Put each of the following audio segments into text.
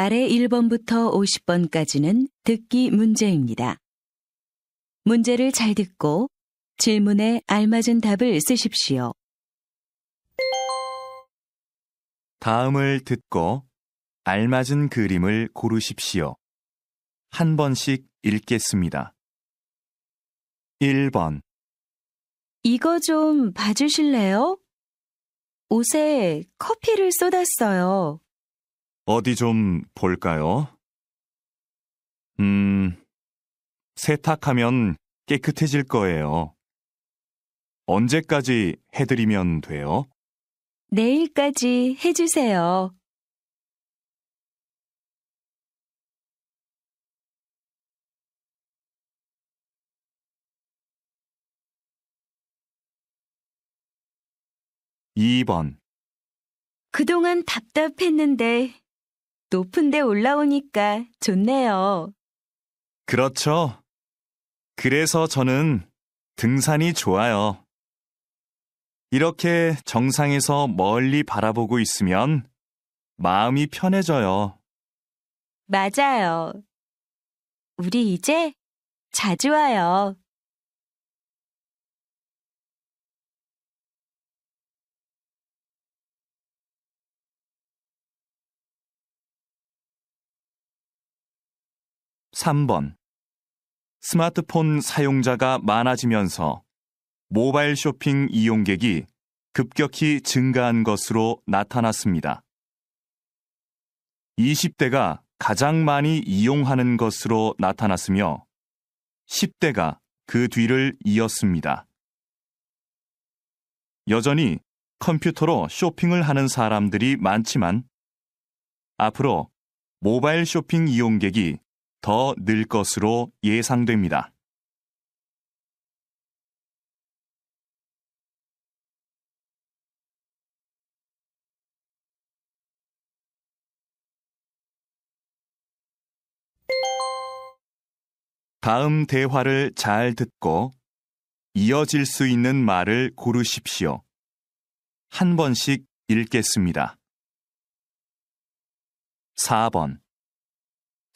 아래 1번부터 50번까지는 듣기 문제입니다. 문제를 잘 듣고 질문에 알맞은 답을 쓰십시오. 다음을 듣고 알맞은 그림을 고르십시오. 한 번씩 읽겠습니다. 1번 이거 좀 봐주실래요? 옷에 커피를 쏟았어요. 어디 좀 볼까요? 음, 세탁하면 깨끗해질 거예요. 언제까지 해드리면 돼요? 내일까지 해주세요. (2번) 그동안 답답했는데 높은데 올라오니까 좋네요. 그렇죠. 그래서 저는 등산이 좋아요. 이렇게 정상에서 멀리 바라보고 있으면 마음이 편해져요. 맞아요. 우리 이제 자주 와요. 3번. 스마트폰 사용자가 많아지면서 모바일 쇼핑 이용객이 급격히 증가한 것으로 나타났습니다. 20대가 가장 많이 이용하는 것으로 나타났으며 10대가 그 뒤를 이었습니다. 여전히 컴퓨터로 쇼핑을 하는 사람들이 많지만 앞으로 모바일 쇼핑 이용객이 더늘 것으로 예상됩니다. 다음 대화를 잘 듣고 이어질 수 있는 말을 고르십시오. 한 번씩 읽겠습니다. 4번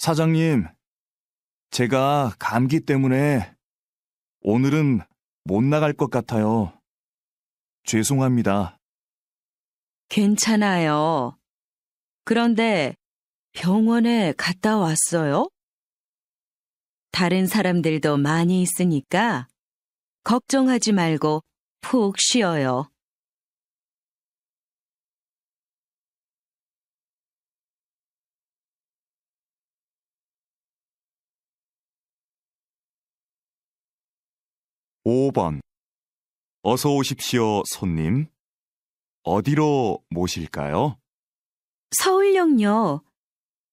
사장님, 제가 감기 때문에 오늘은 못 나갈 것 같아요. 죄송합니다. 괜찮아요. 그런데 병원에 갔다 왔어요? 다른 사람들도 많이 있으니까 걱정하지 말고 푹 쉬어요. 5번 어서 오십시오, 손님. 어디로 모실까요? 서울역요.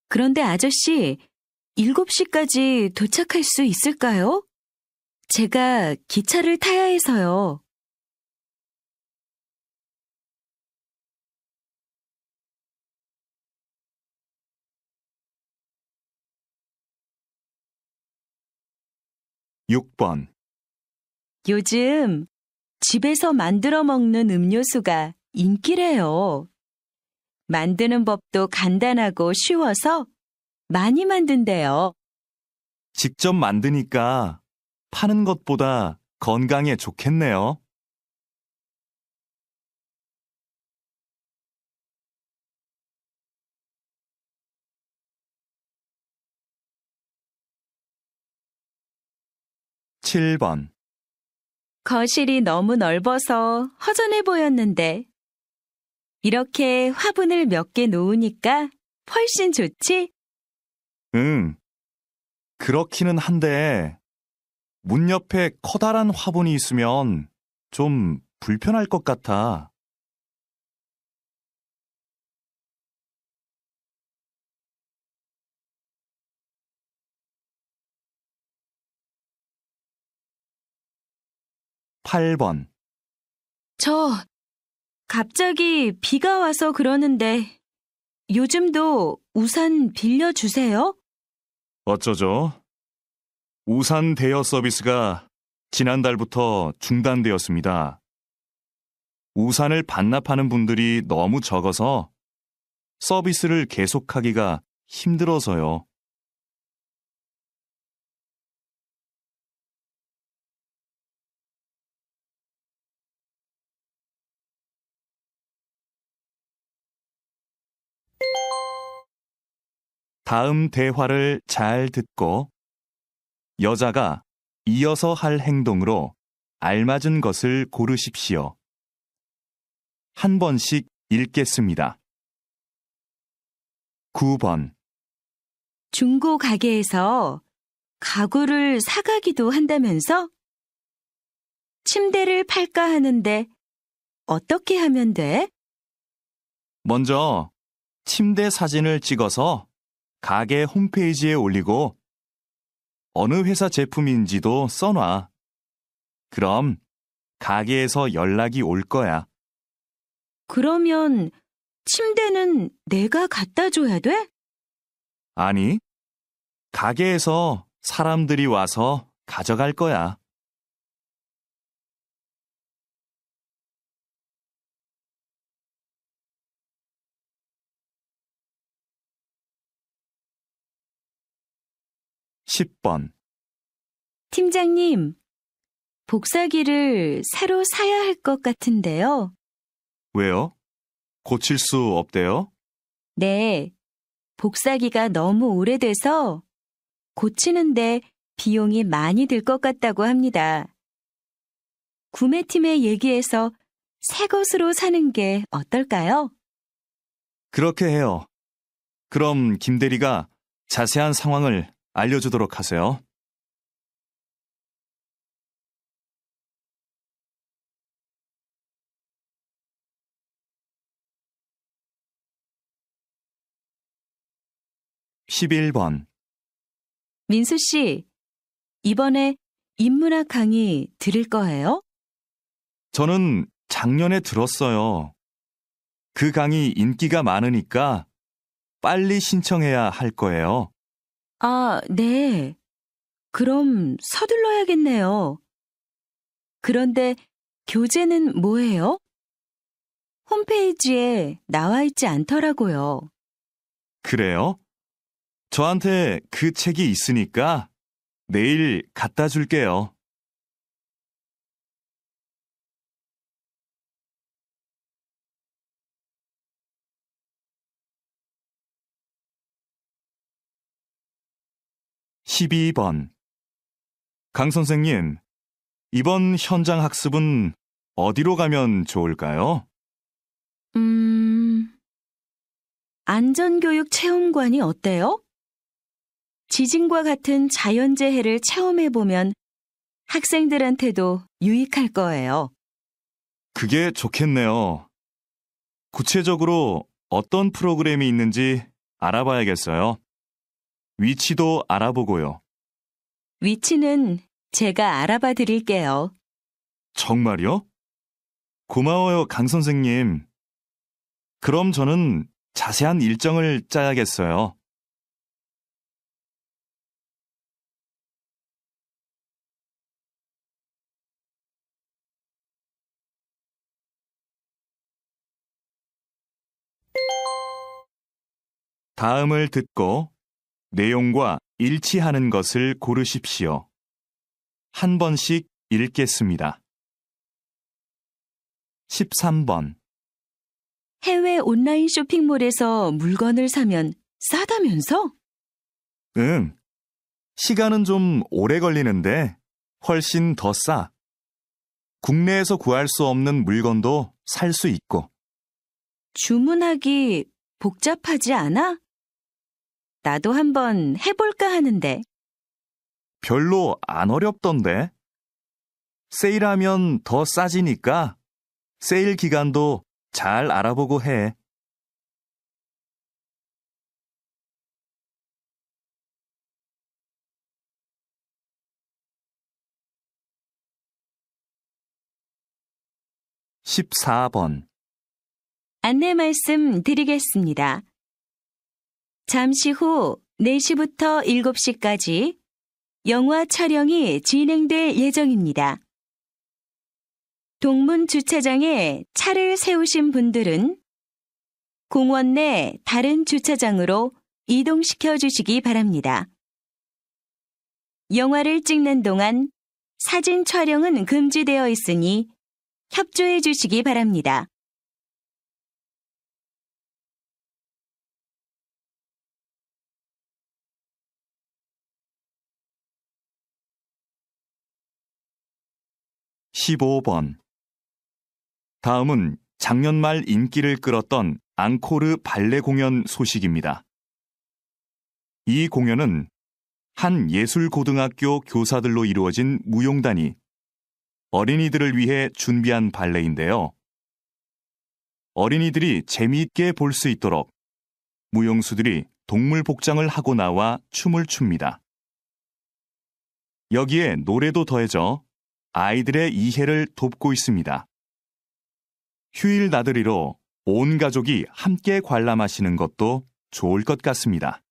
그런데 아저씨, 7시까지 도착할 수 있을까요? 제가 기차를 타야 해서요. 6번 요즘 집에서 만들어 먹는 음료수가 인기래요. 만드는 법도 간단하고 쉬워서 많이 만든대요. 직접 만드니까 파는 것보다 건강에 좋겠네요. (7번) 거실이 너무 넓어서 허전해 보였는데 이렇게 화분을 몇 개 놓으니까 훨씬 좋지? 응, 그렇기는 한데 문 옆에 커다란 화분이 있으면 좀 불편할 것 같아. 8번 저 갑자기 비가 와서 그러는데 요즘도 우산 빌려주세요? 어쩌죠? 우산 대여 서비스가 지난달부터 중단되었습니다. 우산을 반납하는 분들이 너무 적어서 서비스를 계속하기가 힘들어서요. 다음 대화를 잘 듣고 여자가 이어서 할 행동으로 알맞은 것을 고르십시오. 한 번씩 읽겠습니다. 9번 중고 가게에서 가구를 사가기도 한다면서? 침대를 팔까 하는데 어떻게 하면 돼? 먼저 침대 사진을 찍어서 가게 홈페이지에 올리고 어느 회사 제품인지도 써놔. 그럼 가게에서 연락이 올 거야. 그러면 침대는 내가 갖다 줘야 돼? 아니, 가게에서 사람들이 와서 가져갈 거야. 10번 팀장님, 복사기를 새로 사야 할 것 같은데요. 왜요? 고칠 수 없대요? 네, 복사기가 너무 오래돼서 고치는데 비용이 많이 들 것 같다고 합니다. 구매팀의 얘기에서 새 것으로 사는 게 어떨까요? 그렇게 해요. 그럼 김대리가 자세한 상황을 알려주도록 하세요. 1 1번 민수 씨, 이번에 인문학 강의 들을 거예요? 저는 작년에 들었어요. 그 강의 인기가 많으니까 빨리 신청해야 할 거예요. 아, 네. 그럼 서둘러야겠네요. 그런데 교재는 뭐예요? 홈페이지에 나와 있지 않더라고요. 그래요? 저한테 그 책이 있으니까 내일 갖다 줄게요. 12번. 강 선생님, 이번 현장 학습은 어디로 가면 좋을까요? 음, 안전교육 체험관이 어때요? 지진과 같은 자연재해를 체험해보면 학생들한테도 유익할 거예요. 그게 좋겠네요. 구체적으로 어떤 프로그램이 있는지 알아봐야겠어요. 위치도 알아보고요. 위치는 제가 알아봐 드릴게요. 정말요? 고마워요, 강 선생님. 그럼 저는 자세한 일정을 짜야겠어요. 다음을 듣고 내용과 일치하는 것을 고르십시오. 한 번씩 읽겠습니다. 13번 해외 온라인 쇼핑몰에서 물건을 사면 싸다면서? 응. 시간은 좀 오래 걸리는데 훨씬 더 싸. 국내에서 구할 수 없는 물건도 살 수 있고. 주문하기 복잡하지 않아? 나도 한번 해볼까 하는데. 별로 안 어렵던데. 세일하면 더 싸지니까 세일 기간도 잘 알아보고 해. (14번) 안내 말씀 드리겠습니다. 잠시 후 4시부터 7시까지 영화 촬영이 진행될 예정입니다. 동문 주차장에 차를 세우신 분들은 공원 내 다른 주차장으로 이동시켜 주시기 바랍니다. 영화를 찍는 동안 사진 촬영은 금지되어 있으니 협조해 주시기 바랍니다. 15번. 다음은 작년 말 인기를 끌었던 앙코르 발레 공연 소식입니다. 이 공연은 한 예술고등학교 교사들로 이루어진 무용단이 어린이들을 위해 준비한 발레인데요. 어린이들이 재미있게 볼 수 있도록 무용수들이 동물 복장을 하고 나와 춤을 춥니다. 여기에 노래도 더해져 아이들의 이해를 돕고 있습니다. 휴일 나들이로 온 가족이 함께 관람하시는 것도 좋을 것 같습니다.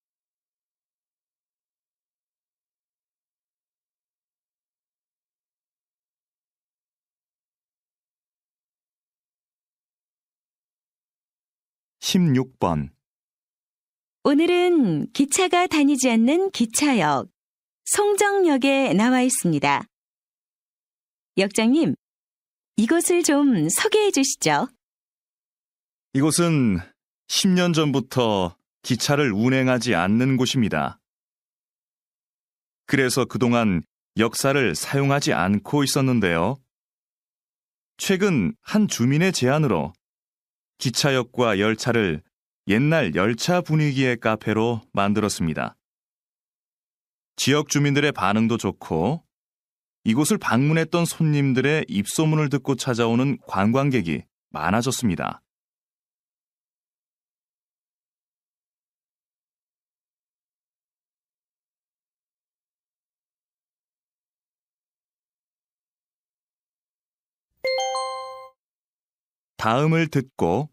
1 6번 오늘은 기차가 다니지 않는 기차역, 송정역에 나와 있습니다. 역장님, 이곳을 좀 소개해 주시죠. 이곳은 10년 전부터 기차를 운행하지 않는 곳입니다. 그래서 그동안 역사를 사용하지 않고 있었는데요. 최근 한 주민의 제안으로 기차역과 열차를 옛날 열차 분위기의 카페로 만들었습니다. 지역 주민들의 반응도 좋고 이곳을 방문했던 손님들의 입소문을 듣고 찾아오는 관광객이 많아졌습니다. 다음을 듣고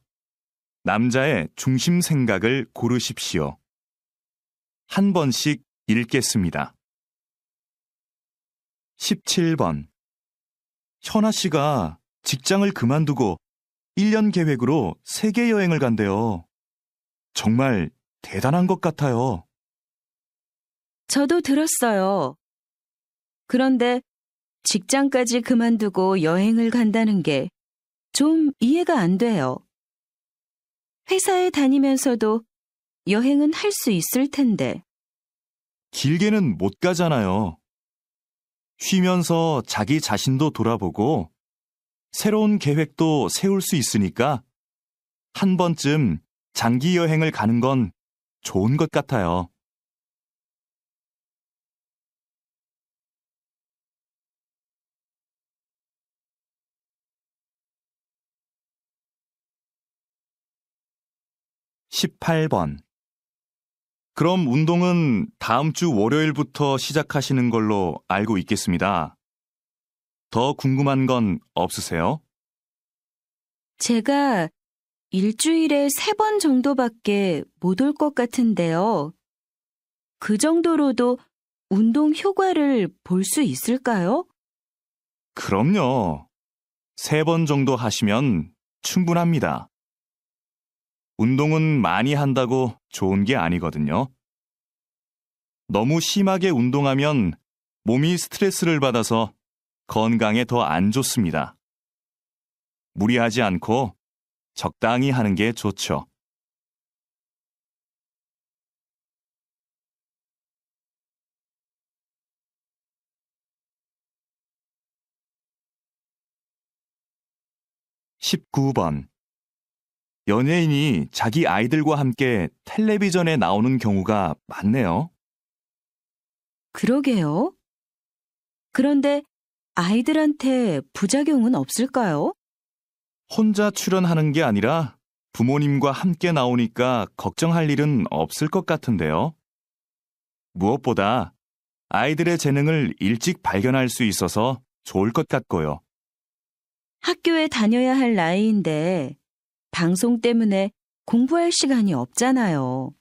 남자의 중심 생각을 고르십시오. 한 번씩 읽겠습니다. 17번. 현아 씨가 직장을 그만두고 1년 계획으로 세계 여행을 간대요. 정말 대단한 것 같아요. 저도 들었어요. 그런데 직장까지 그만두고 여행을 간다는 게 좀 이해가 안 돼요. 회사에 다니면서도 여행은 할 수 있을 텐데. 길게는 못 가잖아요. 쉬면서 자기 자신도 돌아보고 새로운 계획도 세울 수 있으니까 한 번쯤 장기 여행을 가는 건 좋은 것 같아요. (18번) 그럼 운동은 다음 주 월요일부터 시작하시는 걸로 알고 있겠습니다. 더 궁금한 건 없으세요? 제가 일주일에 세 번 정도밖에 못 올 것 같은데요. 그 정도로도 운동 효과를 볼 수 있을까요? 그럼요. 세 번 정도 하시면 충분합니다. 운동은 많이 한다고 좋은 게 아니거든요. 너무 심하게 운동하면 몸이 스트레스를 받아서 건강에 더 안 좋습니다. 무리하지 않고 적당히 하는 게 좋죠. (19번) 연예인이 자기 아이들과 함께 텔레비전에 나오는 경우가 많네요. 그러게요. 그런데 아이들한테 부작용은 없을까요? 혼자 출연하는 게 아니라 부모님과 함께 나오니까 걱정할 일은 없을 것 같은데요. 무엇보다 아이들의 재능을 일찍 발견할 수 있어서 좋을 것 같고요. 학교에 다녀야 할 나이인데 방송 때문에 공부할 시간이 없잖아요.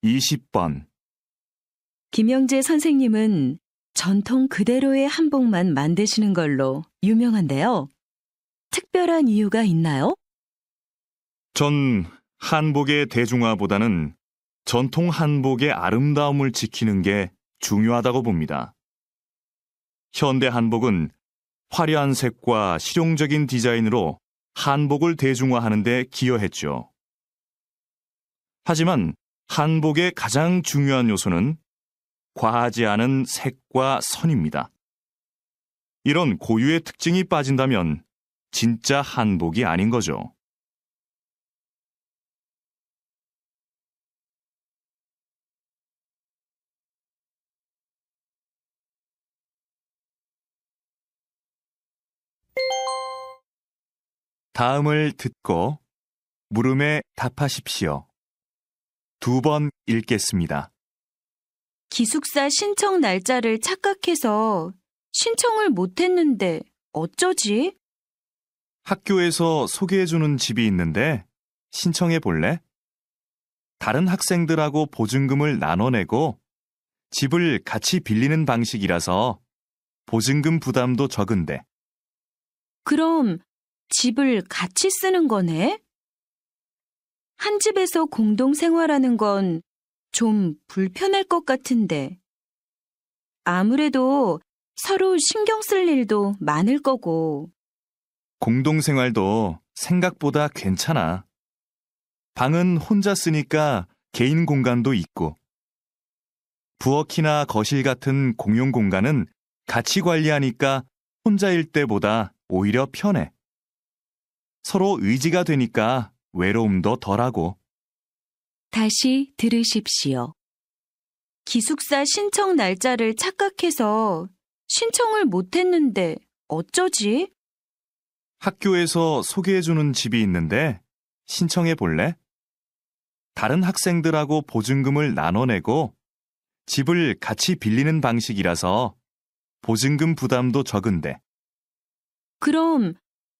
2 0번 김영재 선생님은 전통 그대로의 한복만 만드시는 걸로 유명한데요. 특별한 이유가 있나요? 전 한복의 대중화보다는 전통 한복의 아름다움을 지키는 게 중요하다고 봅니다. 현대 한복은 화려한 색과 실용적인 디자인으로 한복을 대중화하는 데 기여했죠. 하지만 한복의 가장 중요한 요소는 과하지 않은 색과 선입니다. 이런 고유의 특징이 빠진다면 진짜 한복이 아닌 거죠. 다음을 듣고 물음에 답하십시오. 두 번 읽겠습니다. 기숙사 신청 날짜를 착각해서 신청을 못했는데 어쩌지? 학교에서 소개해주는 집이 있는데 신청해 볼래? 다른 학생들하고 보증금을 나눠내고 집을 같이 빌리는 방식이라서 보증금 부담도 적은데. 그럼 집을 같이 쓰는 거네? 한 집에서 공동 생활하는 건 좀 불편할 것 같은데. 아무래도 서로 신경 쓸 일도 많을 거고. 공동생활도 생각보다 괜찮아. 방은 혼자 쓰니까 개인 공간도 있고. 부엌이나 거실 같은 공용 공간은 같이 관리하니까 혼자일 때보다 오히려 편해. 서로 의지가 되니까 외로움도 덜하고. 다시 들으십시오. 기숙사 신청 날짜를 착각해서 신청을 못했는데 어쩌지? 학교에서 소개해주는 집이 있는데 신청해 볼래? 다른 학생들하고 보증금을 나눠내고 집을 같이 빌리는 방식이라서 보증금 부담도 적은데. 그럼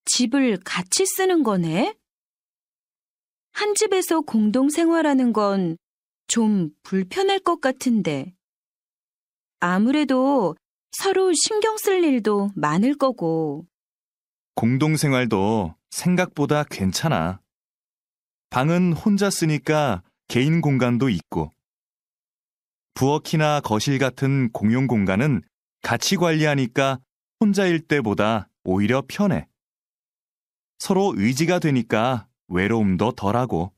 집을 같이 쓰는 거네? 한 집에서 공동 생활하는 건 좀 불편할 것 같은데. 아무래도 서로 신경 쓸 일도 많을 거고. 공동생활도 생각보다 괜찮아. 방은 혼자 쓰니까 개인 공간도 있고, 부엌이나 거실 같은 공용 공간은 같이 관리하니까 혼자일 때보다 오히려 편해. 서로 의지가 되니까 외로움도 덜하고.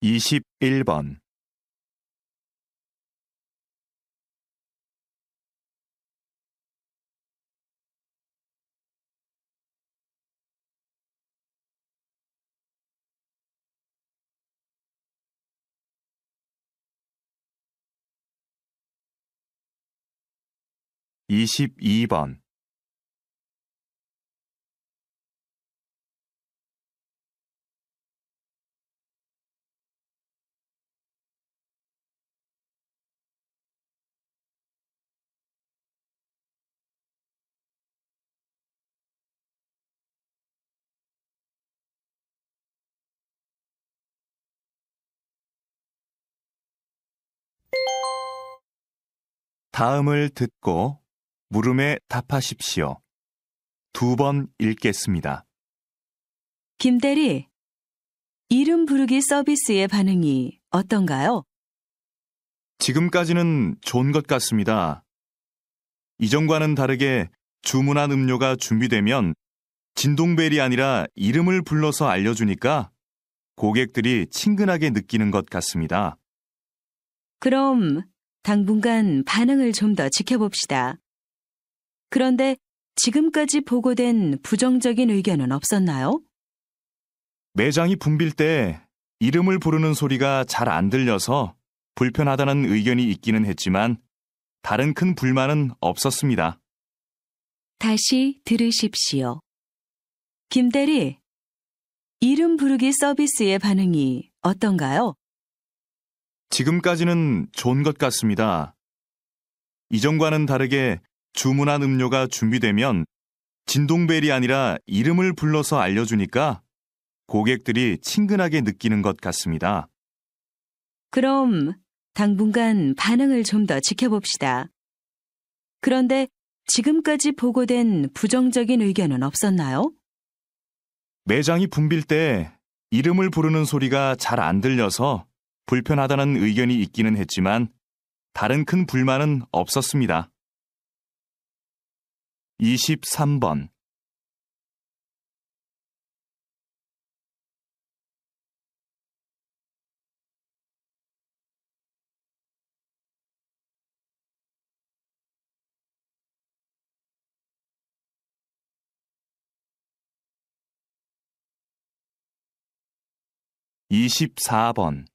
21번 2 2번 다음을 듣고 물음에 답하십시오. 두 번 읽겠습니다. 김대리, 이름 부르기 서비스의 반응이 어떤가요? 지금까지는 좋은 것 같습니다. 이전과는 다르게 주문한 음료가 준비되면 진동벨이 아니라 이름을 불러서 알려주니까 고객들이 친근하게 느끼는 것 같습니다. 그럼 당분간 반응을 좀 더 지켜봅시다. 그런데 지금까지 보고된 부정적인 의견은 없었나요? 매장이 붐빌 때 이름을 부르는 소리가 잘 안 들려서 불편하다는 의견이 있기는 했지만 다른 큰 불만은 없었습니다. 다시 들으십시오. 김대리, 이름 부르기 서비스의 반응이 어떤가요? 지금까지는 좋은 것 같습니다. 이전과는 다르게 주문한 음료가 준비되면 진동벨이 아니라 이름을 불러서 알려주니까 고객들이 친근하게 느끼는 것 같습니다. 그럼 당분간 반응을 좀 더 지켜봅시다. 그런데 지금까지 보고된 부정적인 의견은 없었나요? 매장이 붐빌 때 이름을 부르는 소리가 잘 안 들려서 불편하다는 의견이 있기는 했지만 다른 큰 불만은 없었습니다. 23번 이십번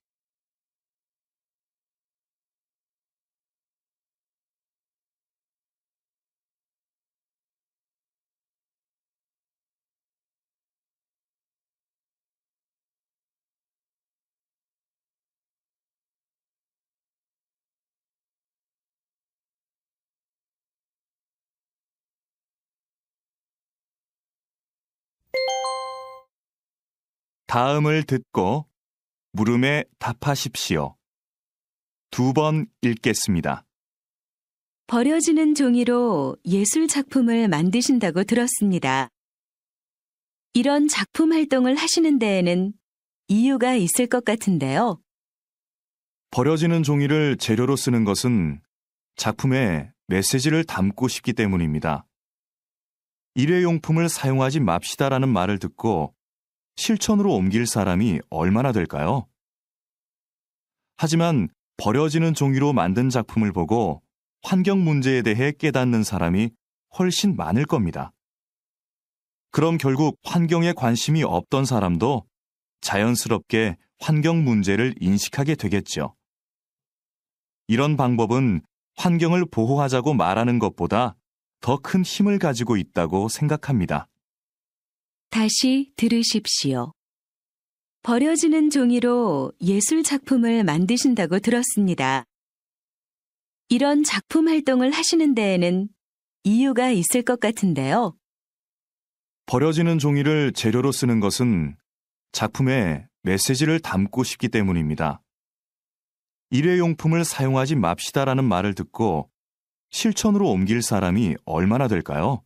다음을 듣고 물음에 답하십시오. 두 번 읽겠습니다. 버려지는 종이로 예술 작품을 만드신다고 들었습니다. 이런 작품 활동을 하시는 데에는 이유가 있을 것 같은데요. 버려지는 종이를 재료로 쓰는 것은 작품에 메시지를 담고 싶기 때문입니다. 일회용품을 사용하지 맙시다라는 말을 듣고 실천으로 옮길 사람이 얼마나 될까요? 하지만 버려지는 종이로 만든 작품을 보고 환경 문제에 대해 깨닫는 사람이 훨씬 많을 겁니다. 그럼 결국 환경에 관심이 없던 사람도 자연스럽게 환경 문제를 인식하게 되겠죠. 이런 방법은 환경을 보호하자고 말하는 것보다 더 큰 힘을 가지고 있다고 생각합니다. 다시 들으십시오. 버려지는 종이로 예술 작품을 만드신다고 들었습니다. 이런 작품 활동을 하시는 데에는 이유가 있을 것 같은데요. 버려지는 종이를 재료로 쓰는 것은 작품에 메시지를 담고 싶기 때문입니다. 일회용품을 사용하지 맙시다라는 말을 듣고 실천으로 옮길 사람이 얼마나 될까요?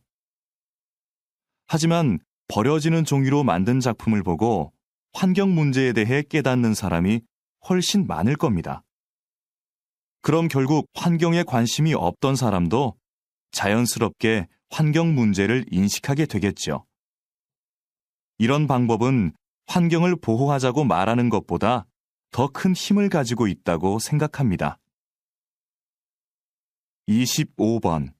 하지만 버려지는 종이로 만든 작품을 보고 환경 문제에 대해 깨닫는 사람이 훨씬 많을 겁니다. 그럼 결국 환경에 관심이 없던 사람도 자연스럽게 환경 문제를 인식하게 되겠죠. 이런 방법은 환경을 보호하자고 말하는 것보다 더 큰 힘을 가지고 있다고 생각합니다. 25번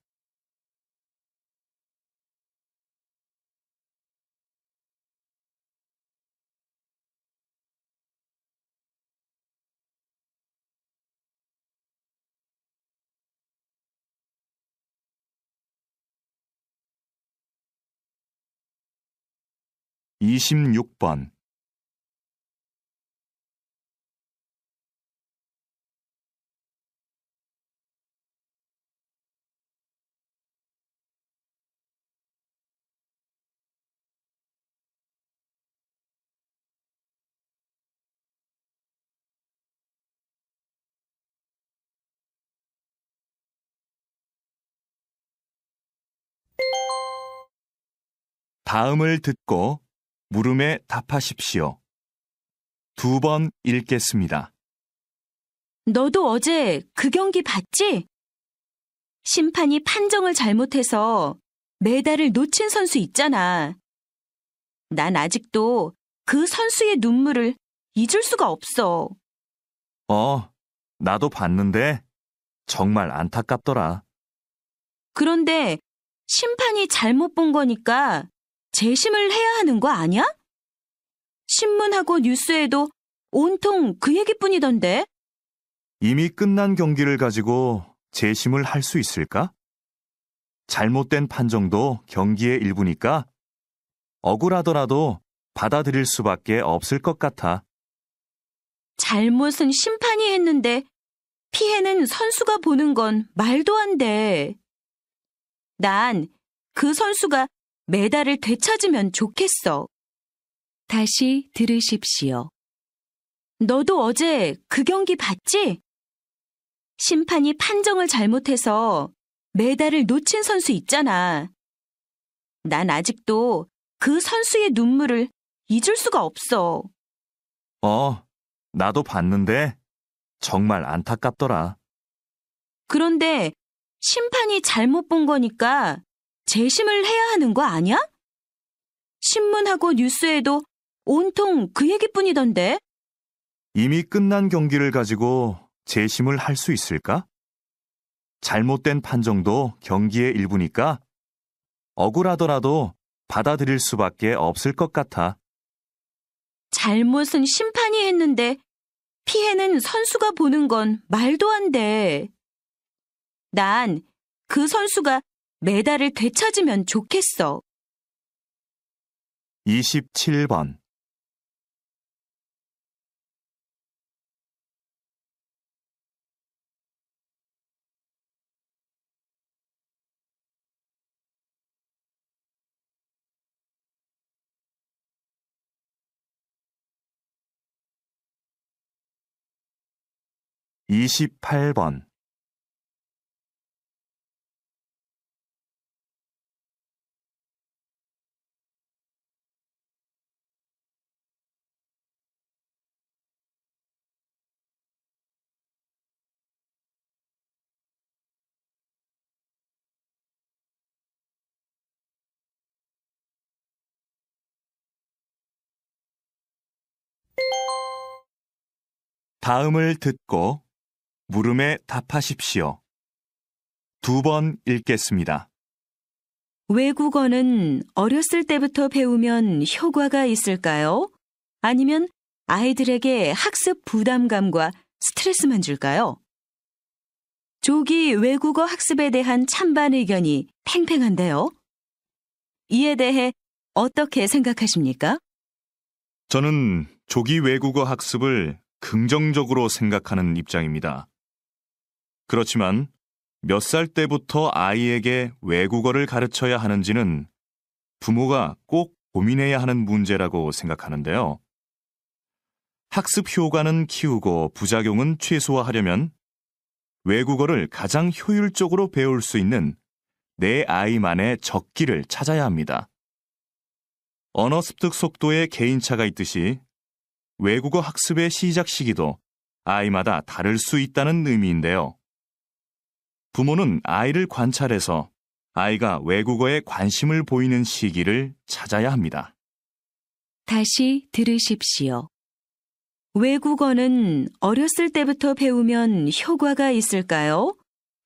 26번 다음을 듣고 물음에 답하십시오. 두 번 읽겠습니다. 너도 어제 그 경기 봤지? 심판이 판정을 잘못해서 메달을 놓친 선수 있잖아. 난 아직도 그 선수의 눈물을 잊을 수가 없어. 어, 나도 봤는데 정말 안타깝더라. 그런데 심판이 잘못 본 거니까 재심을 해야 하는 거 아니야? 신문하고 뉴스에도 온통 그 얘기뿐이던데. 이미 끝난 경기를 가지고 재심을 할 수 있을까? 잘못된 판정도 경기의 일부니까 억울하더라도 받아들일 수밖에 없을 것 같아. 잘못은 심판이 했는데 피해는 선수가 보는 건 말도 안 돼. 난 그 선수가 메달을 되찾으면 좋겠어. 다시 들으십시오. 너도 어제 그 경기 봤지? 심판이 판정을 잘못해서 메달을 놓친 선수 있잖아. 난 아직도 그 선수의 눈물을 잊을 수가 없어. 어, 나도 봤는데 정말 안타깝더라. 그런데 심판이 잘못 본 거니까 재심을 해야 하는 거 아니야? 신문하고 뉴스에도 온통 그 얘기뿐이던데. 이미 끝난 경기를 가지고 재심을 할 수 있을까? 잘못된 판정도 경기의 일부니까 억울하더라도 받아들일 수밖에 없을 것 같아. 잘못은 심판이 했는데 피해는 선수가 보는 건 말도 안 돼. 난 그 선수가 메달을 되찾으면 좋겠어. 27번 28번 다음을 듣고 물음에 답하십시오. 두 번 읽겠습니다. 외국어는 어렸을 때부터 배우면 효과가 있을까요? 아니면 아이들에게 학습 부담감과 스트레스만 줄까요? 조기 외국어 학습에 대한 찬반 의견이 팽팽한데요. 이에 대해 어떻게 생각하십니까? 저는 조기 외국어 학습을 긍정적으로 생각하는 입장입니다. 그렇지만 몇 살 때부터 아이에게 외국어를 가르쳐야 하는지는 부모가 꼭 고민해야 하는 문제라고 생각하는데요. 학습 효과는 키우고 부작용은 최소화하려면 외국어를 가장 효율적으로 배울 수 있는 내 아이만의 적기를 찾아야 합니다. 언어 습득 속도에 개인차가 있듯이 외국어 학습의 시작 시기도 아이마다 다를 수 있다는 의미인데요. 부모는 아이를 관찰해서 아이가 외국어에 관심을 보이는 시기를 찾아야 합니다. 다시 들으십시오. 외국어는 어렸을 때부터 배우면 효과가 있을까요?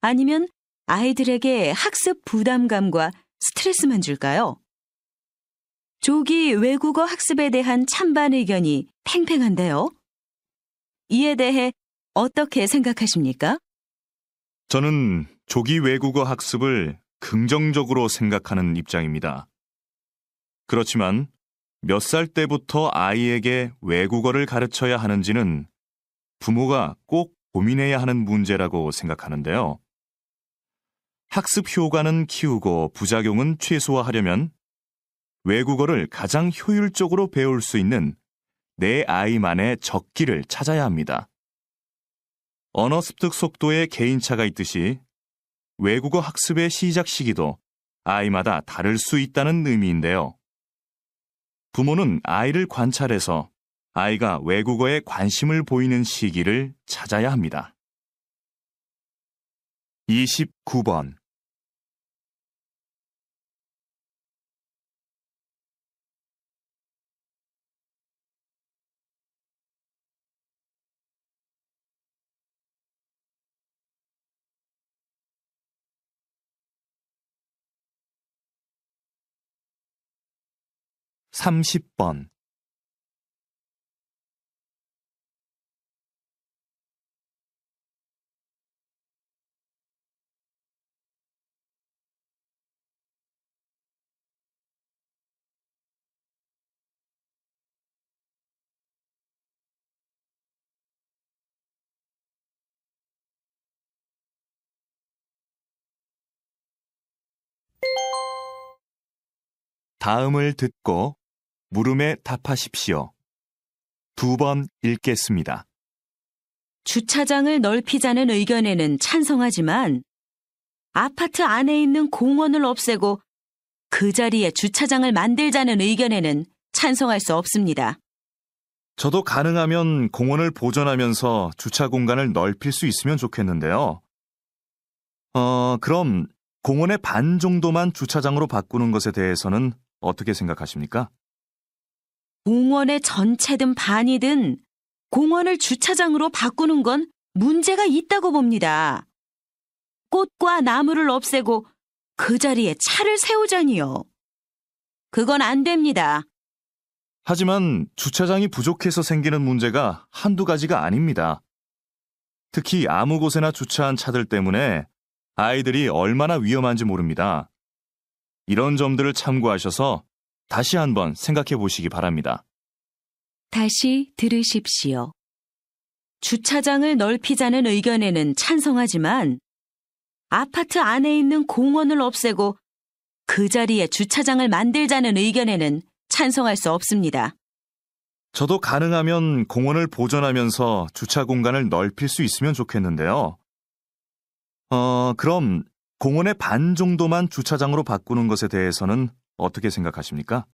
아니면 아이들에게 학습 부담감과 스트레스만 줄까요? 조기 외국어 학습에 대한 찬반 의견이 팽팽한데요. 이에 대해 어떻게 생각하십니까? 저는 조기 외국어 학습을 긍정적으로 생각하는 입장입니다. 그렇지만 몇 살 때부터 아이에게 외국어를 가르쳐야 하는지는 부모가 꼭 고민해야 하는 문제라고 생각하는데요. 학습 효과는 키우고 부작용은 최소화하려면 외국어를 가장 효율적으로 배울 수 있는 내 아이만의 적기를 찾아야 합니다. 언어 습득 속도에 개인차가 있듯이 외국어 학습의 시작 시기도 아이마다 다를 수 있다는 의미인데요. 부모는 아이를 관찰해서 아이가 외국어에 관심을 보이는 시기를 찾아야 합니다. 29번 30번 다음을 듣고 물음에 답하십시오. 두 번 읽겠습니다. 주차장을 넓히자는 의견에는 찬성하지만 아파트 안에 있는 공원을 없애고 그 자리에 주차장을 만들자는 의견에는 찬성할 수 없습니다. 저도 가능하면 공원을 보존하면서 주차 공간을 넓힐 수 있으면 좋겠는데요. 어, 그럼 공원의 반 정도만 주차장으로 바꾸는 것에 대해서는 어떻게 생각하십니까? 공원의 전체든 반이든 공원을 주차장으로 바꾸는 건 문제가 있다고 봅니다. 꽃과 나무를 없애고 그 자리에 차를 세우자니요. 그건 안 됩니다. 하지만 주차장이 부족해서 생기는 문제가 한두 가지가 아닙니다. 특히 아무 곳에나 주차한 차들 때문에 아이들이 얼마나 위험한지 모릅니다. 이런 점들을 참고하셔서 다시 한번 생각해 보시기 바랍니다. 다시 들으십시오. 주차장을 넓히자는 의견에는 찬성하지만 아파트 안에 있는 공원을 없애고 그 자리에 주차장을 만들자는 의견에는 찬성할 수 없습니다. 저도 가능하면 공원을 보존하면서 주차 공간을 넓힐 수 있으면 좋겠는데요. 어, 그럼 공원의 반 정도만 주차장으로 바꾸는 것에 대해서는 어떻게 생각하십니까?